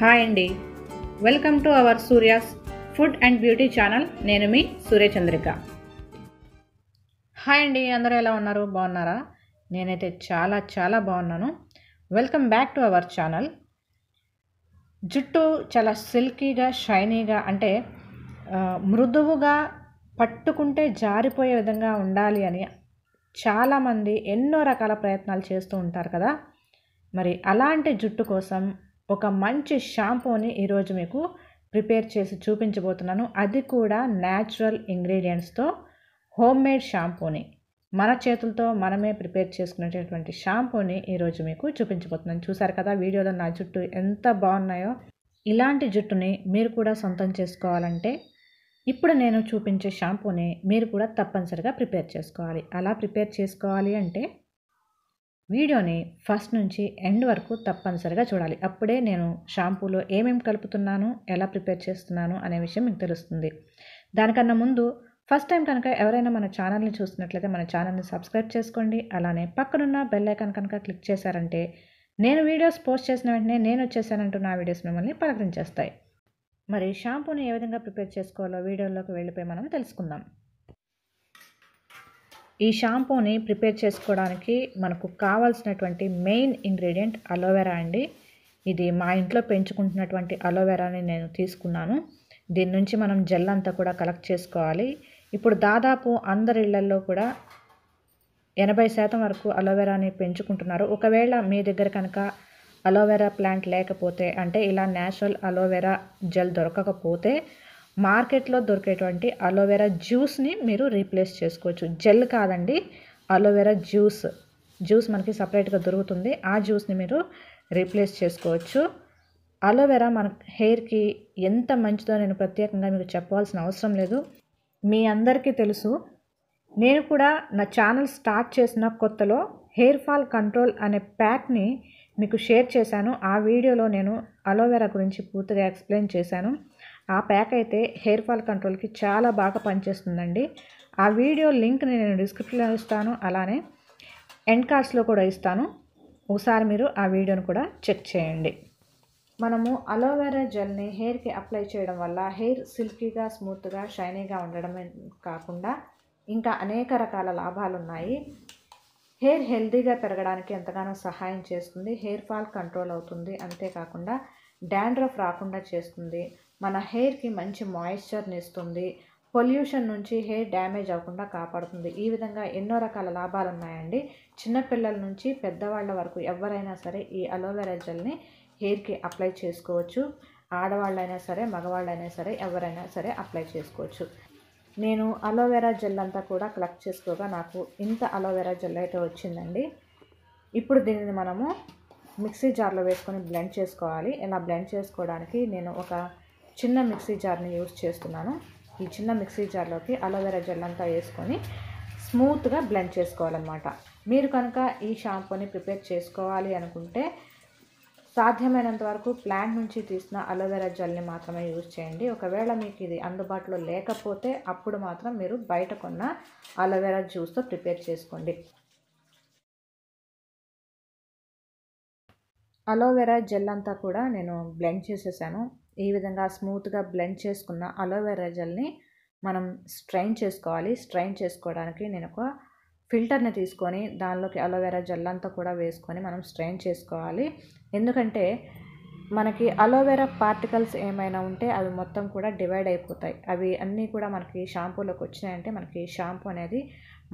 hi అండి welcome to our Surya's food and beauty channel నేను మీ సూర్య చంద్రిక హాయ్ అండి అందరూ ఎలా ఉన్నారు బాగున్నారా నేనైతే చాలా చాలా బాగున్నాను welcome back to our channel జుట్టు చాలా సిల్కీగా షైనీగా అంటే మృదువుగా పట్టుకుంటే జారిపోయే విధంగా ఉండాలి అని చాలామంది ఎన్నో రకాల ప్రయత్నాలు చేస్తూ ఉంటారు కదా మరి అలాంటి జుట్టు కోసం ఒక మంచి షాంపూని ఈరోజు మీకు ప్రిపేర్ చేసి చూపించబోతున్నాను అది కూడా న్యాచురల్ ఇంగ్రీడియంట్స్తో హోమ్ మేడ్ షాంపూని మన చేతులతో మనమే ప్రిపేర్ చేసుకునేటటువంటి షాంపూని ఈరోజు మీకు చూపించబోతున్నాను చూసారు కదా వీడియోలో నా జుట్టు ఎంత బాగున్నాయో ఇలాంటి జుట్టుని మీరు కూడా సొంతం చేసుకోవాలంటే ఇప్పుడు నేను చూపించే షాంపూని మీరు కూడా తప్పనిసరిగా ప్రిపేర్ చేసుకోవాలి అలా ప్రిపేర్ చేసుకోవాలి అంటే వీడియోని ఫస్ట్ నుంచి ఎండ్ వరకు తప్పనిసరిగా చూడాలి అప్పుడే నేను షాంపూలో ఏమేమి కలుపుతున్నాను ఎలా ప్రిపేర్ చేస్తున్నాను అనే విషయం మీకు తెలుస్తుంది దానికన్నా ముందు ఫస్ట్ టైం కనుక ఎవరైనా మన ఛానల్ని చూస్తున్నట్లయితే మన ఛానల్ని సబ్స్క్రైబ్ చేసుకోండి అలానే పక్కనున్న బెల్లైకాన్ కనుక క్లిక్ చేశారంటే నేను వీడియోస్ పోస్ట్ చేసిన వెంటనే నేను వచ్చేసానంటూ నా వీడియోస్ మిమ్మల్ని పలకరించేస్తాయి మరి షాంపూని ఏ విధంగా ప్రిపేర్ చేసుకోవాలో వీడియోలోకి వెళ్ళిపోయి మనం తెలుసుకుందాం ఈ షాంపూని ప్రిపేర్ చేసుకోవడానికి మనకు కావాల్సినటువంటి మెయిన్ ఇంగ్రీడియంట్ అలోవెరా అండి ఇది మా ఇంట్లో పెంచుకుంటున్నటువంటి అలోవెరాని నేను తీసుకున్నాను దీని నుంచి మనం జెల్ అంతా కూడా కలెక్ట్ చేసుకోవాలి ఇప్పుడు దాదాపు అందరి ఇళ్లల్లో కూడా ఎనభై శాతం వరకు అలోవెరాని పెంచుకుంటున్నారు ఒకవేళ మీ దగ్గర కనుక అలోవెరా ప్లాంట్ లేకపోతే అంటే ఇలా న్యాచురల్ అలోవెరా జెల్ దొరకకపోతే మార్కెట్లో దొరికేటువంటి అలోవెరా జ్యూస్ని మీరు రీప్లేస్ చేసుకోవచ్చు జెల్ కాదండి అలోవెరా జ్యూస్ జ్యూస్ మనకి సపరేట్గా దొరుకుతుంది ఆ జ్యూస్ని మీరు రీప్లేస్ చేసుకోవచ్చు అలోవెరా మన హెయిర్కి ఎంత మంచిదో నేను ప్రత్యేకంగా మీకు చెప్పాల్సిన అవసరం లేదు మీ అందరికీ తెలుసు నేను కూడా నా ఛానల్ స్టార్ట్ చేసిన కొత్తలో హెయిర్ ఫాల్ కంట్రోల్ అనే ప్యాక్ని మీకు షేర్ చేశాను ఆ వీడియోలో నేను అలోవెరా గురించి పూర్తిగా ఎక్స్ప్లెయిన్ చేశాను ఆ ప్యాక్ అయితే హెయిర్ ఫాల్ కంట్రోల్కి చాలా బాగా పనిచేస్తుందండి ఆ వీడియో లింక్ నేను డిస్క్రిప్షన్లో ఇస్తాను అలానే ఎండ్ కార్డ్స్లో కూడా ఇస్తాను ఒకసారి మీరు ఆ వీడియోను కూడా చెక్ చేయండి మనము అలోవెరా జెల్ని హెయిర్కి అప్లై చేయడం వల్ల హెయిర్ సిల్కీగా స్మూత్గా షైనీగా ఉండడమే కాకుండా ఇంకా అనేక రకాల లాభాలు ఉన్నాయి హెయిర్ హెల్దీగా పెరగడానికి ఎంతగానో సహాయం చేస్తుంది హెయిర్ ఫాల్ కంట్రోల్ అవుతుంది అంతేకాకుండా డాండ్రఫ్ రాకుండా చేస్తుంది మన హెయిర్కి మంచి మాయిశ్చర్ని ఇస్తుంది పొల్యూషన్ నుంచి హెయిర్ డ్యామేజ్ అవ్వకుండా కాపాడుతుంది ఈ విధంగా ఎన్నో రకాల లాభాలు ఉన్నాయండి చిన్నపిల్లల నుంచి పెద్దవాళ్ళ వరకు ఎవరైనా సరే ఈ అలోవెరా జెల్ని హెయిర్కి అప్లై చేసుకోవచ్చు ఆడవాళ్ళైనా సరే మగవాళ్ళైనా సరే ఎవరైనా సరే అప్లై చేసుకోవచ్చు నేను అలోవెరా జెల్ అంతా కూడా కలెక్ట్ చేసుకోగా నాకు ఇంత అలోవెరా జెల్ అయితే వచ్చిందండి ఇప్పుడు దీనిని మనము మిక్సీ జార్లో వేసుకొని బ్లెండ్ చేసుకోవాలి ఇలా బ్లెండ్ చేసుకోవడానికి నేను ఒక చిన్న మిక్సీ జార్ని యూస్ చేస్తున్నాను ఈ చిన్న మిక్సీ జార్లోకి అలోవెరా జెల్ అంతా వేసుకొని స్మూత్గా బ్లెండ్ చేసుకోవాలన్నమాట మీరు కనుక ఈ షాంపూని ప్రిపేర్ చేసుకోవాలి అనుకుంటే సాధ్యమైనంత వరకు ప్లాంట్ నుంచి తీసిన అలోవెరా జెల్ని మాత్రమే యూజ్ చేయండి ఒకవేళ మీకు ఇది అందుబాటులో లేకపోతే అప్పుడు మాత్రం మీరు బయట కొన్న అలోవెరా జ్యూస్తో ప్రిపేర్ చేసుకోండి అలోవెరా జెల్ అంతా కూడా నేను బ్లెండ్ చేసేసాను ఈ విధంగా స్మూత్గా బ్లెండ్ చేసుకున్న అలోవెరా జెల్ని మనం స్ట్రైన్ చేసుకోవాలి స్ట్రైన్ చేసుకోవడానికి నేను ఒక ఫిల్టర్ని తీసుకొని దానిలోకి అలోవెరా జెల్ అంతా కూడా వేసుకొని మనం స్ట్రైన్ చేసుకోవాలి ఎందుకంటే మనకి అలోవెరా పార్టికల్స్ ఏమైనా ఉంటే అవి మొత్తం కూడా డివైడ్ అయిపోతాయి అవి అన్నీ కూడా మనకి షాంపూలోకి వచ్చినాయంటే మనకి షాంపూ అనేది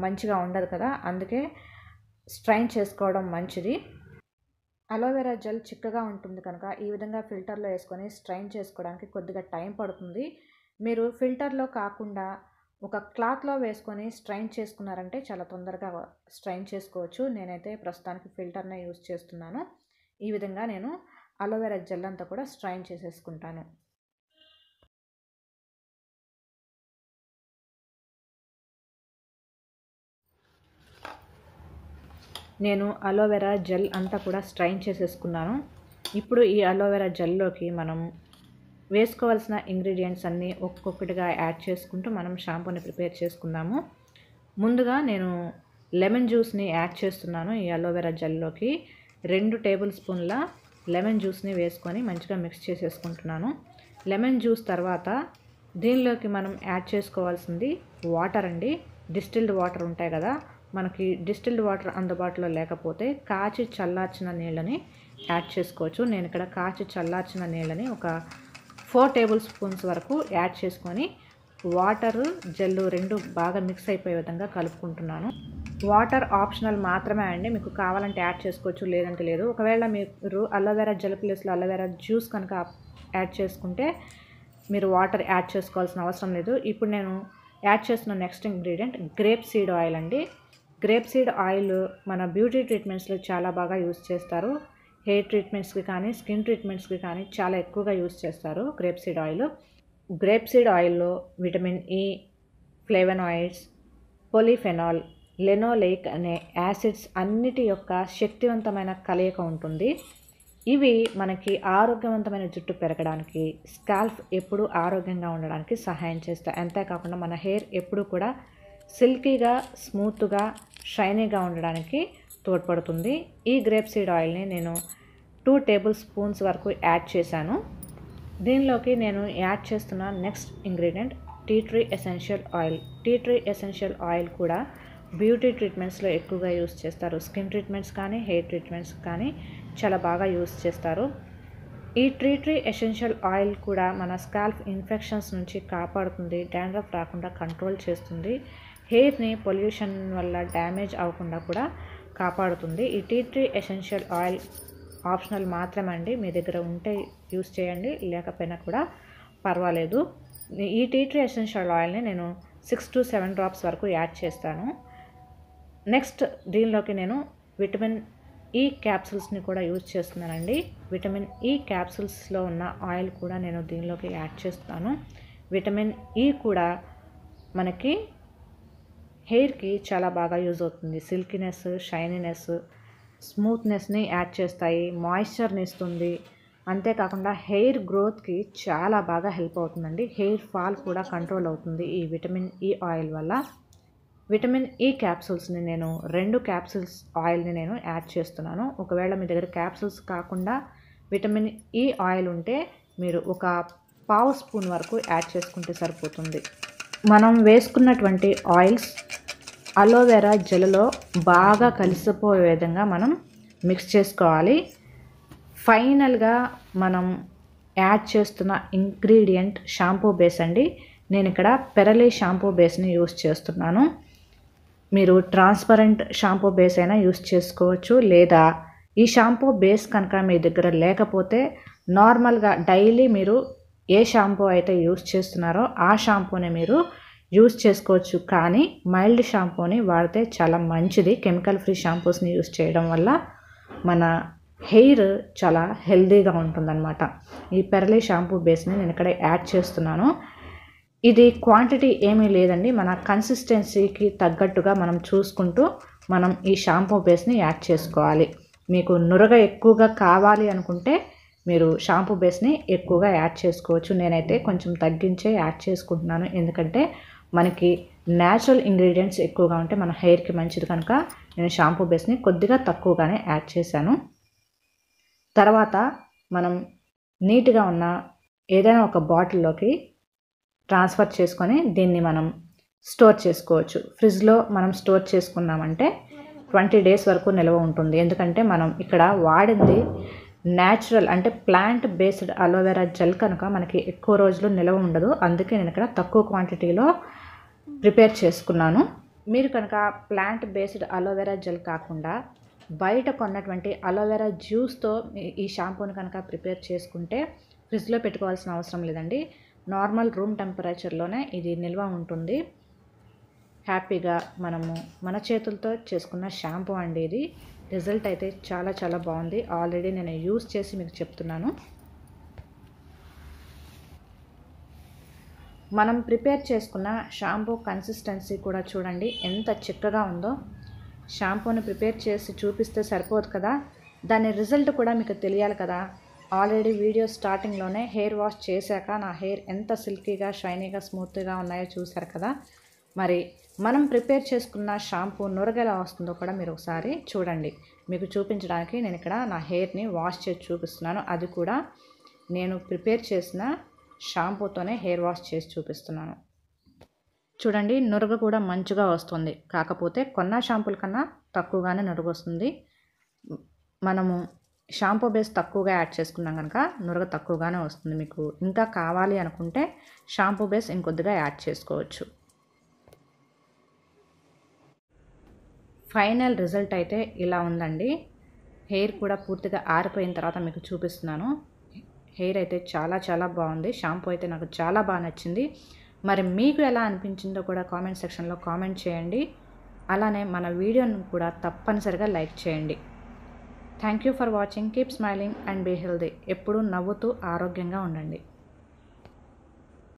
మంచిగా ఉండదు కదా అందుకే స్ట్రైన్ చేసుకోవడం మంచిది అలోవెరా జెల్ చిక్కగా ఉంటుంది కనుక ఈ విధంగా ఫిల్టర్లో వేసుకొని స్ట్రైన్ చేసుకోవడానికి కొద్దిగా టైం పడుతుంది మీరు ఫిల్టర్లో కాకుండా ఒక క్లాత్లో వేసుకొని స్ట్రైన్ చేసుకున్నారంటే చాలా తొందరగా స్ట్రైన్ చేసుకోవచ్చు నేనైతే ప్రస్తుతానికి ఫిల్టర్నే యూస్ చేస్తున్నాను ఈ విధంగా నేను అలోవెరా జెల్ అంతా కూడా స్ట్రైన్ చేసేసుకుంటాను నేను అలోవెరా జెల్ అంతా కూడా స్ట్రైన్ చేసేసుకున్నాను ఇప్పుడు ఈ అలోవెరా జెల్లోకి మనం వేసుకోవాల్సిన ఇంగ్రీడియంట్స్ అన్నీ ఒక్కొక్కటిగా యాడ్ చేసుకుంటూ మనం షాంపూని ప్రిపేర్ చేసుకుందాము ముందుగా నేను లెమన్ జ్యూస్ని యాడ్ చేస్తున్నాను ఈ అలోవెరా జెల్లోకి రెండు టేబుల్ స్పూన్ల లెమన్ జ్యూస్ని వేసుకొని మంచిగా మిక్స్ చేసేసుకుంటున్నాను లెమన్ జ్యూస్ తర్వాత దీనిలోకి మనం యాడ్ చేసుకోవాల్సింది వాటర్ అండి డిస్టిల్డ్ వాటర్ ఉంటాయి కదా మనకి డిస్టిల్డ్ వాటర్ అందుబాటులో లేకపోతే కాచి చల్లార్చిన నీళ్ళని యాడ్ చేసుకోవచ్చు నేను ఇక్కడ కాచి చల్లార్చిన నీళ్ళని ఒక ఫోర్ టేబుల్ స్పూన్స్ వరకు యాడ్ చేసుకొని వాటర్ జెల్లు రెండు బాగా మిక్స్ అయిపోయే విధంగా కలుపుకుంటున్నాను వాటర్ ఆప్షనల్ మాత్రమే అండి మీకు కావాలంటే యాడ్ చేసుకోవచ్చు లేదంటే లేదు ఒకవేళ మీరు అల్లవేరా జెల్ ప్లేస్లో అల్లవేరా జ్యూస్ కనుక యాడ్ చేసుకుంటే మీరు వాటర్ యాడ్ చేసుకోవాల్సిన అవసరం లేదు ఇప్పుడు నేను యాడ్ చేసిన next ingredient grape seed oil అండి గ్రేప్ సీడ్ ఆయిల్ మన బ్యూటీ ట్రీట్మెంట్స్లో చాలా బాగా యూస్ చేస్తారు హెయిర్ ట్రీట్మెంట్స్కి కానీ స్కిన్ ట్రీట్మెంట్స్కి కానీ చాలా ఎక్కువగా యూస్ చేస్తారు grape seed oil grape seed ఆయిల్లో vitamin E e, flavonoids polyphenol linoleic అనే యాసిడ్స్ అన్నిటి యొక్క శక్తివంతమైన కలయిక ఉంటుంది ఇవి మనకి ఆరోగ్యవంతమైన జుట్టు పెరగడానికి స్కాల్ఫ్ ఎప్పుడూ ఆరోగ్యంగా ఉండడానికి సహాయం చేస్తాయి అంతేకాకుండా మన హెయిర్ ఎప్పుడూ కూడా సిల్కీగా స్మూత్గా షైనీగా ఉండడానికి తోడ్పడుతుంది ఈ గ్రేప్ సీడ్ ఆయిల్ని నేను టూ టేబుల్ స్పూన్స్ వరకు యాడ్ చేశాను దీనిలోకి నేను యాడ్ చేస్తున్న next ingredient tea tree essential oil tea tree essential oil కూడా బ్యూటీ ట్రీట్మెంట్స్లో ఎక్కువగా యూస్ చేస్తారు స్కిన్ ట్రీట్మెంట్స్ కానీ హెయిర్ ట్రీట్మెంట్స్ కానీ చాలా బాగా యూస్ చేస్తారు ఈ ట్రీ ట్రీ ఎసెన్షియల్ ఆయిల్ కూడా మన స్కాల్ఫ్ ఇన్ఫెక్షన్స్ నుంచి కాపాడుతుంది డాండ్రఫ్ రాకుండా కంట్రోల్ చేస్తుంది హెయిర్ని పొల్యూషన్ వల్ల డ్యామేజ్ అవ్వకుండా కూడా కాపాడుతుంది ఈ tea tree essential oil optional మాత్రమండి మీ దగ్గర ఉంటే యూస్ చేయండి లేకపోయినా కూడా పర్వాలేదు ఈ టీ ట్రీ ఎసెన్షియల్ ఆయిల్ని నేను సిక్స్ టు సెవెన్ డ్రాప్స్ వరకు యాడ్ చేస్తాను నెక్స్ట్ దీనిలోకి నేను విటమిన్ ఈ క్యాప్సూల్స్ని కూడా యూజ్ చేస్తున్నానండి విటమిన్ ఈ క్యాప్సూల్స్లో ఉన్న ఆయిల్ కూడా నేను దీనిలోకి యాడ్ చేస్తాను విటమిన్ ఈ కూడా మనకి హెయిర్కి చాలా బాగా యూజ్ అవుతుంది సిల్కినెస్ షైనీనెస్ స్మూత్నెస్ని యాడ్ చేస్తాయి మాయిశ్చర్ని ఇస్తుంది అంతేకాకుండా హెయిర్ గ్రోత్కి చాలా బాగా హెల్ప్ అవుతుందండి హెయిర్ ఫాల్ కూడా కంట్రోల్ అవుతుంది ఈ విటమిన్ ఈ ఆయిల్ వల్ల విటమిన్ ఈ క్యాప్సూల్స్ని నేను రెండు క్యాప్సూల్స్ ఆయిల్ని నేను యాడ్ చేస్తున్నాను ఒకవేళ మీ దగ్గర క్యాప్సూల్స్ కాకుండా విటమిన్ ఈ ఆయిల్ ఉంటే మీరు ఒక పావు స్పూన్ వరకు యాడ్ చేసుకుంటే సరిపోతుంది మనం వేసుకున్నటువంటి ఆయిల్స్ అలోవెరా జెల్లో బాగా కలిసిపోయే విధంగా మనం మిక్స్ చేసుకోవాలి ఫైనల్గా మనం యాడ్ చేస్తున్న ఇంగ్రీడియంట్ షాంపూ బేస్ అండి నేను ఇక్కడ పెరలి షాంపూ బేస్ని యూస్ చేస్తున్నాను మీరు ట్రాన్స్పరెంట్ షాంపూ బేస్ అయినా యూస్ చేసుకోవచ్చు లేదా ఈ షాంపూ బేస్ కనుక మీ దగ్గర లేకపోతే నార్మల్గా డైలీ మీరు ఏ షాంపూ అయితే యూస్ చేస్తున్నారో ఆ షాంపూని మీరు యూస్ చేసుకోవచ్చు కానీ మైల్డ్ షాంపూని వాడితే చాలా మంచిది కెమికల్ ఫ్రీ షాంపూస్ని యూస్ చేయడం వల్ల మన హెయిర్ చాలా హెల్దీగా ఉంటుందన్నమాట ఈ పెరలీ షాంపూ బేస్ని నేను ఇక్కడ యాడ్ చేస్తున్నాను ఇది క్వాంటిటీ ఏమీ లేదండి మన కన్సిస్టెన్సీకి తగ్గట్టుగా మనం చూసుకుంటూ మనం ఈ షాంపూ బేస్ని యాడ్ చేసుకోవాలి మీకు నురగ ఎక్కువగా కావాలి అనుకుంటే మీరు షాంపూ బేస్ని ఎక్కువగా యాడ్ చేసుకోవచ్చు నేనైతే కొంచెం తగ్గించే యాడ్ చేసుకుంటున్నాను ఎందుకంటే మనకి న్యాచురల్ ఇంగ్రీడియంట్స్ ఎక్కువగా ఉంటే మన హెయిర్కి మంచిది కనుక నేను షాంపూ బేస్ని కొద్దిగా తక్కువగానే యాడ్ చేశాను తర్వాత మనం నీట్గా ఉన్న ఏదైనా ఒక బాటిల్లోకి ట్రాన్స్ఫర్ చేసుకొని దీన్ని మనం స్టోర్ చేసుకోవచ్చు ఫ్రిడ్జ్లో మనం స్టోర్ చేసుకున్నామంటే ట్వంటీ డేస్ వరకు నిల్వ ఉంటుంది ఎందుకంటే మనం ఇక్కడ వాడింది న్యాచురల్ అంటే ప్లాంట్ బేస్డ్ అలోవెరా జెల్ కనుక మనకి ఎక్కువ రోజులు నిల్వ ఉండదు అందుకే నేను ఇక్కడ తక్కువ క్వాంటిటీలో ప్రిపేర్ చేసుకున్నాను మీరు కనుక ప్లాంట్ బేస్డ్ అలోవెరా జెల్ కాకుండా బయట కొన్నటువంటి అలోవెరా జ్యూస్తో ఈ షాంపూని కనుక ప్రిపేర్ చేసుకుంటే ఫ్రిడ్జ్లో పెట్టుకోవాల్సిన అవసరం లేదండి నార్మల్ రూమ్ టెంపరేచర్లోనే ఇది నిల్వ ఉంటుంది హ్యాపీగా మనము మన చేతులతో చేసుకున్న షాంపూ అండి ఇది రిజల్ట్ అయితే చాలా చాలా బాగుంది ఆల్రెడీ నేను యూస్ చేసి మీకు చెప్తున్నాను మనం ప్రిపేర్ చేసుకున్న షాంపూ కన్సిస్టెన్సీ కూడా చూడండి ఎంత చిక్కగా ఉందో షాంపూని ప్రిపేర్ చేసి చూపిస్తే సరిపోదు కదా దాని రిజల్ట్ కూడా మీకు తెలియాలి కదా ఆల్రెడీ వీడియో స్టార్టింగ్లోనే హెయిర్ వాష్ చేశాక నా హెయిర్ ఎంత సిల్కీగా షైనీగా స్మూత్గా ఉన్నాయో చూశారు కదా మరి మనం ప్రిపేర్ చేసుకున్న షాంపూ నురగెలా వస్తుందో కూడా మీరు ఒకసారి చూడండి మీకు చూపించడానికి నేను ఇక్కడ నా హెయిర్ని వాష్ చేసి చూపిస్తున్నాను అది కూడా నేను ప్రిపేర్ చేసిన షాంపూతోనే హెయిర్ వాష్ చేసి చూపిస్తున్నాను చూడండి నురగ కూడా మంచిగా వస్తుంది కాకపోతే కొన్న షాంపూల కన్నా తక్కువగానే నురుగు వస్తుంది మనము షాంపూ బేస్ తక్కువగా యాడ్ చేసుకున్నాం కనుక నురగ తక్కువగానే వస్తుంది మీకు ఇంకా కావాలి అనుకుంటే షాంపూ బేస్ ఇంకొద్దిగా యాడ్ చేసుకోవచ్చు ఫైనల్ రిజల్ట్ అయితే ఇలా ఉందండి హెయిర్ కూడా పూర్తిగా ఆరిపోయిన తర్వాత మీకు చూపిస్తున్నాను హెయిర్ అయితే చాలా చాలా బాగుంది షాంపూ అయితే నాకు చాలా బాగా నచ్చింది మరి మీకు ఎలా అనిపించిందో కూడా కామెంట్ సెక్షన్లో కామెంట్ చేయండి అలానే మన వీడియోను కూడా తప్పనిసరిగా లైక్ చేయండి thank you for watching keep smiling and be healthy ఎప్పుడూ నవ్వుతూ ఆరోగ్యంగా ఉండండి